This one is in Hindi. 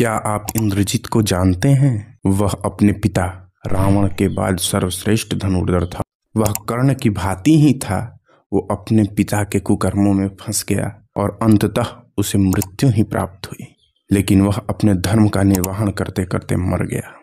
क्या आप इंद्रजीत को जानते हैं वह अपने पिता रावण के बाद सर्वश्रेष्ठ धनुर्धर था वह कर्ण की भांति ही था वो अपने पिता के कुकर्मों में फंस गया और अंततः उसे मृत्यु ही प्राप्त हुई लेकिन वह अपने धर्म का निर्वहन करते करते मर गया